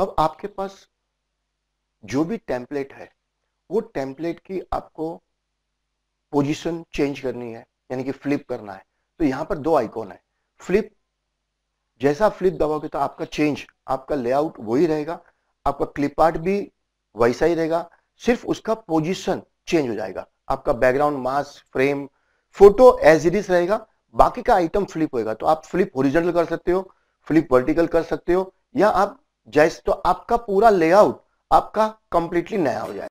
अब आपके पास जो भी टेम्पलेट है वो टेम्पलेट की आपको पोजीशन चेंज करनी है यानी कि फ्लिप करना है तो यहाँ पर दो आइकॉन है फ्लिप जैसा फ्लिप दबाओगे तो आपका चेंज आपका लेआउट वही रहेगा आपका क्लिप आर्ट भी वैसा ही रहेगा सिर्फ उसका पोजीशन चेंज हो जाएगा आपका background mass frame photo as it is रहेगा बाकी का आइटम फ्लिप होगा तो आप फ्लिप ओरिजिनल कर सकते हो फ्लिप वर्टिकल कर सकते हो या आप जैसे तो आपका पूरा लेआउट आपका कंप्लीटली नया हो जाएगा